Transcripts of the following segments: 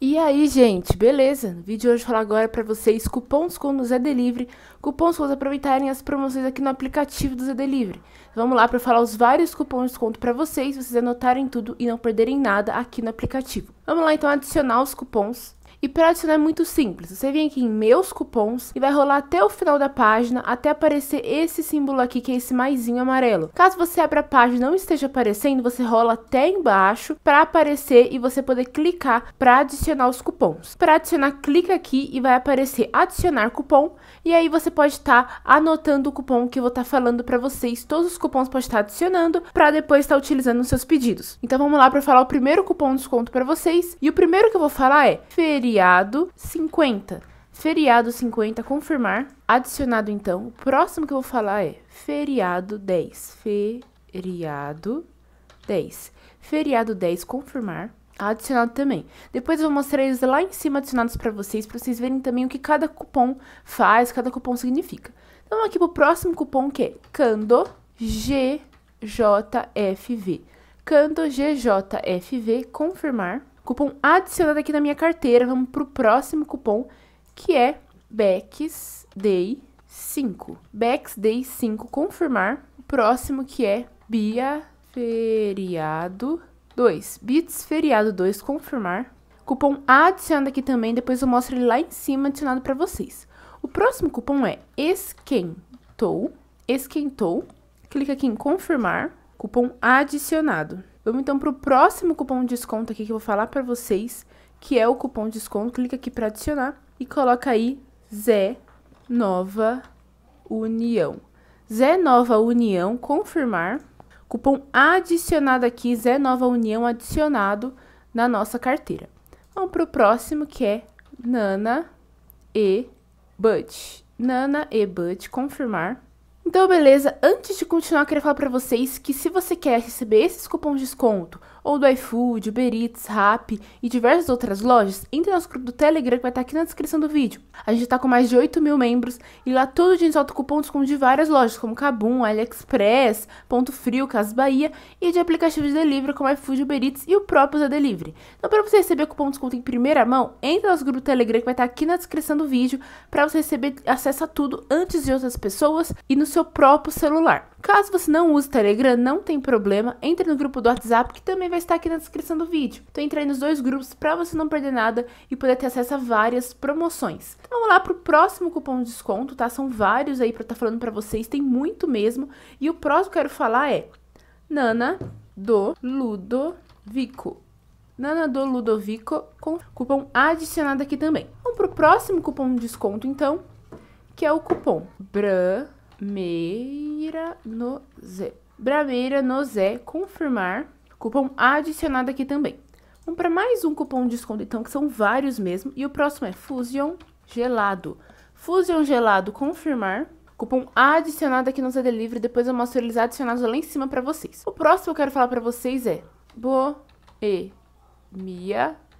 E aí, gente, beleza? No vídeo de hoje eu vou falar agora para vocês cupons o Zé Delivery, cupons para aproveitarem as promoções aqui no aplicativo do Zé Delivery. Então, vamos lá para falar os vários cupons de desconto para vocês, vocês anotarem tudo e não perderem nada aqui no aplicativo. Vamos lá então adicionar os cupons. E para adicionar é muito simples, você vem aqui em meus cupons e vai rolar até o final da página, até aparecer esse símbolo aqui, que é esse maisinho amarelo. Caso você abra a página e não esteja aparecendo, você rola até embaixo para aparecer e você poder clicar para adicionar os cupons. Para adicionar, clica aqui e vai aparecer adicionar cupom e aí você pode estar tá anotando o cupom que eu vou estar tá falando para vocês. Todos os cupons pode estar tá adicionando para depois estar tá utilizando nos seus pedidos. Então vamos lá para falar o primeiro cupom de desconto para vocês. E o primeiro que eu vou falar é Feri feriado 50. Feriado 50, confirmar. Adicionado então. O próximo que eu vou falar é feriado 10. Feriado 10. Feriado 10, confirmar. Adicionado também. Depois eu vou mostrar eles lá em cima adicionados para vocês, para vocês verem também o que cada cupom faz, cada cupom significa. Então aqui pro próximo cupom que é Cando GJFV. Cando GJFV, confirmar. Cupom adicionado aqui na minha carteira. Vamos pro próximo cupom, que é Becks Day 5. Becks Day 5, confirmar. O próximo que é Bia Feriado 2. Bits Feriado 2, confirmar. Cupom adicionado aqui também, depois eu mostro ele lá em cima adicionado para vocês. O próximo cupom é Esquentou. Esquentou. Clica aqui em confirmar. Cupom adicionado. Vamos então para o próximo cupom de desconto aqui que eu vou falar para vocês, que é o cupom de desconto. Clica aqui para adicionar e coloca aí Zé Nova União. Zé Nova União, confirmar. Cupom adicionado aqui, Zé Nova União adicionado na nossa carteira. Vamos para o próximo que é Nana e Bud. Nana e Bud, confirmar. Então, beleza, antes de continuar, eu queria falar para vocês que se você quer receber esses cupons de desconto ou do iFood, Uber Eats, Rap e diversas outras lojas, entre no nosso grupo do Telegram que vai estar aqui na descrição do vídeo. A gente está com mais de 8 mil membros e lá todo dia a gente solta cupom de várias lojas, como Cabum, AliExpress, Ponto Frio, Casas Bahia e de aplicativos de delivery como iFood, Uber Eats e o próprio Zé Delivery. Então para você receber cupom de desconto em primeira mão, entre no nosso grupo do Telegram que vai estar aqui na descrição do vídeo para você receber acesso a tudo antes de outras pessoas e no seu próprio celular. Caso você não use o Telegram, não tem problema, entre no grupo do WhatsApp que também vai vai estar aqui na descrição do vídeo. Então entra aí nos dois grupos para você não perder nada e poder ter acesso a várias promoções. Então vamos lá pro próximo cupom de desconto, tá? São vários aí para estar tá falando para vocês, tem muito mesmo. E o próximo que eu quero falar é Nana do Ludovico. Nana do Ludovico com cupom adicionado aqui também. Vamos pro próximo cupom de desconto então, que é o cupom Brameira no Z. Brameira no Zé confirmar Cupom adicionado aqui também. Vamos para mais um cupom de desconto, então, que são vários mesmo. E o próximo é Fusion Gelado. Fusion Gelado confirmar. Cupom adicionado aqui no Zé Delivery. Depois eu mostro eles adicionados lá em cima para vocês. O próximo que eu quero falar para vocês é Boemia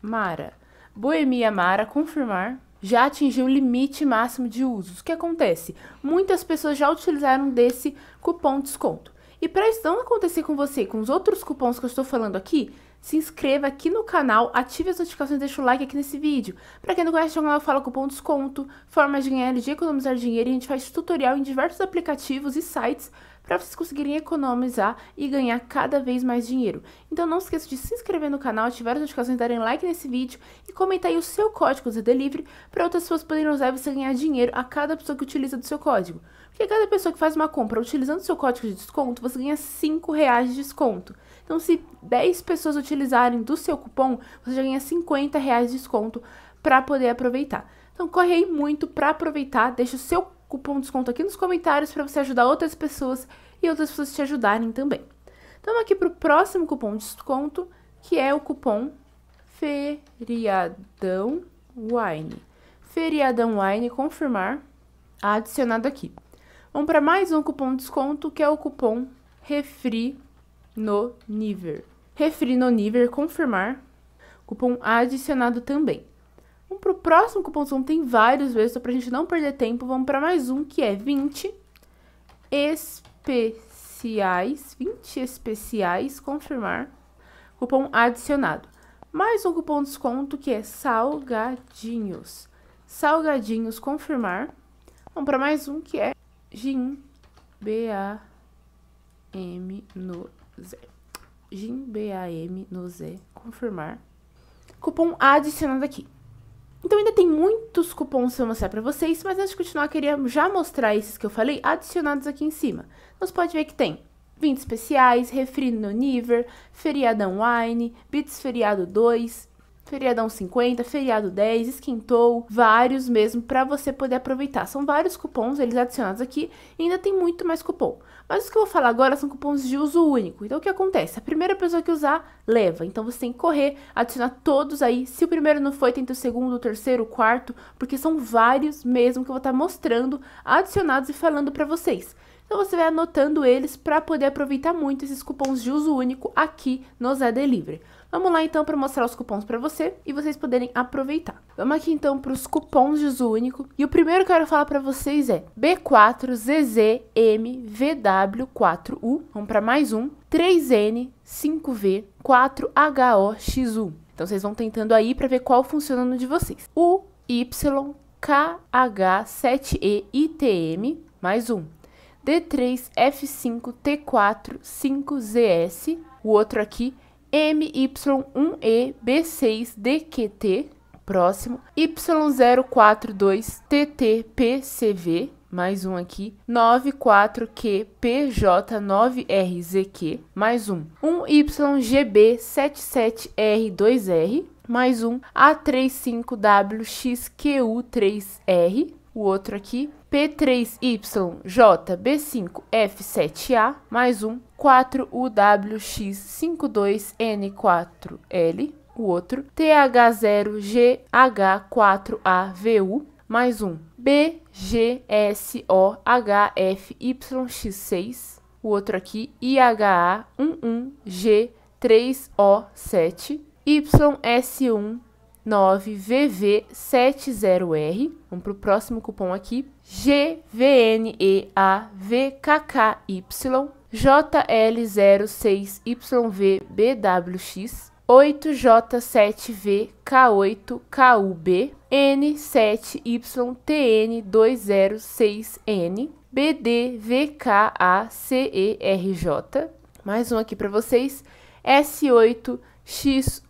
Mara. Boemia Mara confirmar já atingiu o limite máximo de usos. O que acontece? Muitas pessoas já utilizaram desse cupom desconto. E para isso não acontecer com você, com os outros cupons que eu estou falando aqui, se inscreva aqui no canal, ative as notificações e deixa o like aqui nesse vídeo. Para quem não conhece o canal, eu falo cupom desconto, formas de ganhar e de economizar dinheiro e a gente faz tutorial em diversos aplicativos e sites para vocês conseguirem economizar e ganhar cada vez mais dinheiro. Então não esqueça de se inscrever no canal, ativar as notificações, darem like nesse vídeo e comentar aí o seu código de delivery para outras pessoas poderem usar e você ganhar dinheiro a cada pessoa que utiliza do seu código. Porque cada pessoa que faz uma compra utilizando o seu código de desconto, você ganha R$ reais de desconto. Então, se 10 pessoas utilizarem do seu cupom, você já ganha 50 reais de desconto para poder aproveitar. Então, corre aí muito para aproveitar, deixa o seu cupom de desconto aqui nos comentários para você ajudar outras pessoas e outras pessoas te ajudarem também. Então, aqui para o próximo cupom de desconto, que é o cupom Feriadão Wine. Feriadão Wine, confirmar, adicionado aqui. Vamos para mais um cupom de desconto, que é o cupom Refri no Niver. Refri no Niver, confirmar. Cupom adicionado também. Vamos pro próximo cupom. tem vários vezes, só a gente não perder tempo. Vamos para mais um, que é 20 especiais, 20 especiais, confirmar. Cupom adicionado. Mais um cupom de desconto que é salgadinhos. Salgadinhos, confirmar. Vamos para mais um que é GIM, B-A-M no Z. Jim M no Z. Confirmar. Cupom adicionado aqui. Então ainda tem muitos cupons para mostrar para vocês, mas antes de continuar, eu queria já mostrar esses que eu falei adicionados aqui em cima. Nós você pode ver que tem 20 especiais, refri no Niver, feriadão wine, bits feriado 2, Feriadão 50, feriado 10, esquentou, vários mesmo para você poder aproveitar. São vários cupons, eles adicionados aqui, e ainda tem muito mais cupom. Mas os que eu vou falar agora são cupons de uso único. Então o que acontece? A primeira pessoa que usar, leva. Então você tem que correr, adicionar todos aí. Se o primeiro não foi, tenta o segundo, o terceiro, o quarto, porque são vários mesmo que eu vou estar tá mostrando, adicionados e falando para vocês. Então você vai anotando eles para poder aproveitar muito esses cupons de uso único aqui no Zé Delivery. Vamos lá então para mostrar os cupons para você e vocês poderem aproveitar. Vamos aqui então para os cupons de uso único. E o primeiro que eu quero falar para vocês é B4ZZMVW4U. Vamos para mais um. 3N5V4HOXU. Então vocês vão tentando aí para ver qual funciona no de vocês. uykh 7 eitm mais um. D3F5T4-5ZS, o outro aqui, MY1EB6DQT, próximo, Y042TTPCV, mais um aqui, 94QPJ9RZQ, mais um, 1YGB77R2R, mais um, A35WXQU3R, o outro aqui, P3YJB5F7A mais um 4UWX52N4L, o outro TH0GH4AVU mais um BGSOHFYX6, o outro aqui IHA11G3O7, YS1 9VV70R. Vamos para o próximo cupom aqui. GVNEAVKKY JL06YVBWX 8J7VK8KUB N7YTN206N BDVKACERJ. Mais um aqui para vocês. S8X 1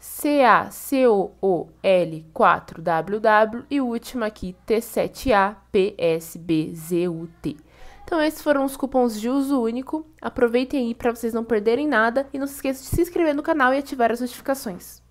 CaCoOL4WW e o último aqui, T7APSBZUT. Então esses foram os cupons de uso único. Aproveitem aí para vocês não perderem nada e não se esqueçam de se inscrever no canal e ativar as notificações.